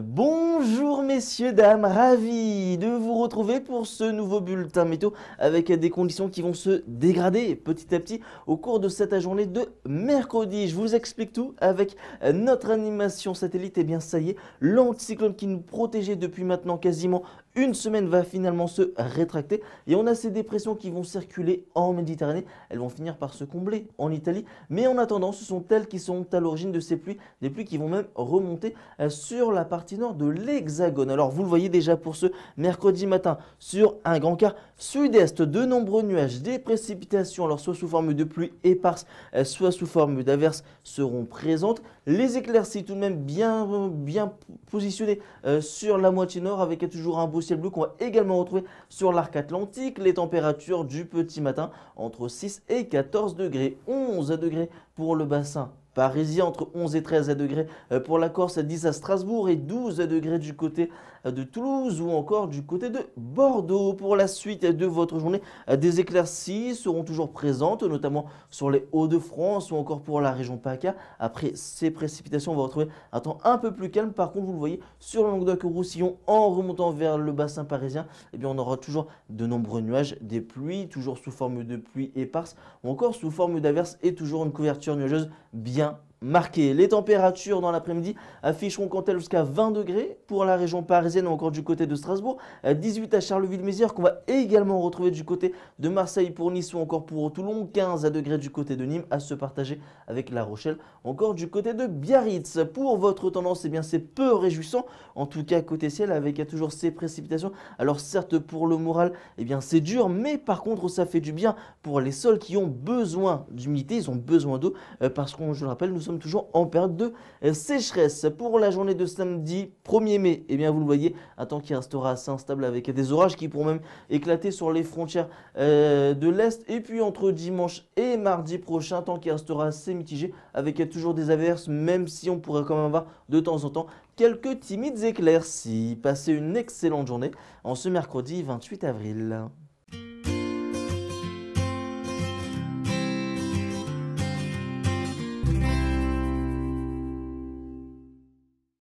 Bonjour messieurs, dames, ravi de vous retrouver pour ce nouveau bulletin météo avec des conditions qui vont se dégrader petit à petit au cours de cette journée de mercredi. Je vous explique tout avec notre animation satellite. Et eh bien ça y est, l'anticyclone qui nous protégeait depuis maintenant quasiment une semaine va finalement se rétracter et on a ces dépressions qui vont circuler en Méditerranée. Elles vont finir par se combler en Italie, mais en attendant, ce sont elles qui sont à l'origine de ces pluies, des pluies qui vont même remonter euh, sur la partie nord de l'Hexagone. Alors vous le voyez déjà pour ce mercredi matin sur un grand quart sud-est, de nombreux nuages, des précipitations, alors soit sous forme de pluie éparses euh, soit sous forme d'averses seront présentes. Les éclaircies tout de même bien, bien positionnées euh, sur la moitié nord avec toujours un beau ciel bleu qu'on va également retrouver sur l'arc atlantique. Les températures du petit matin entre 6 et 14 degrés, 11 degrés pour le bassin parisien, entre 11 et 13 degrés euh, pour la Corse, 10 à Strasbourg et 12 degrés du côté euh, de Toulouse ou encore du côté de Bordeaux. Pour la suite de votre journée, euh, des éclaircies seront toujours présentes, notamment sur les Hauts-de-France ou encore pour la région PACA. Après ces précipitations, on va retrouver un temps un peu plus calme. Par contre, vous le voyez, sur le Languedoc-Roussillon, en remontant vers le bassin parisien, et eh bien, on aura toujours de nombreux nuages, des pluies, toujours sous forme de pluie éparses ou encore sous forme d'averses et toujours une couverture nuageuse bien marqué. Les températures dans l'après-midi afficheront quant à elles jusqu'à 20 degrés pour la région parisienne ou encore du côté de Strasbourg, 18 à Charleville-Mézières qu'on va également retrouver du côté de Marseille pour Nice ou encore pour Toulon, 15 à degrés du côté de Nîmes à se partager avec La Rochelle, encore du côté de Biarritz. Pour votre tendance, eh bien c'est peu réjouissant, en tout cas côté ciel avec toujours ces précipitations. Alors certes pour le moral, eh bien c'est dur, mais par contre ça fait du bien pour les sols qui ont besoin d'humidité, ils ont besoin d'eau euh, parce qu'on, je le rappelle, nous sommes toujours en période de sécheresse. Pour la journée de samedi 1er mai, Et eh bien vous le voyez, un temps qui restera assez instable avec des orages qui pourront même éclater sur les frontières euh, de l'Est. Et puis entre dimanche et mardi prochain, temps qui restera assez mitigé avec toujours des averses, même si on pourrait quand même avoir de temps en temps quelques timides éclaircies. Passez une excellente journée en ce mercredi 28 avril.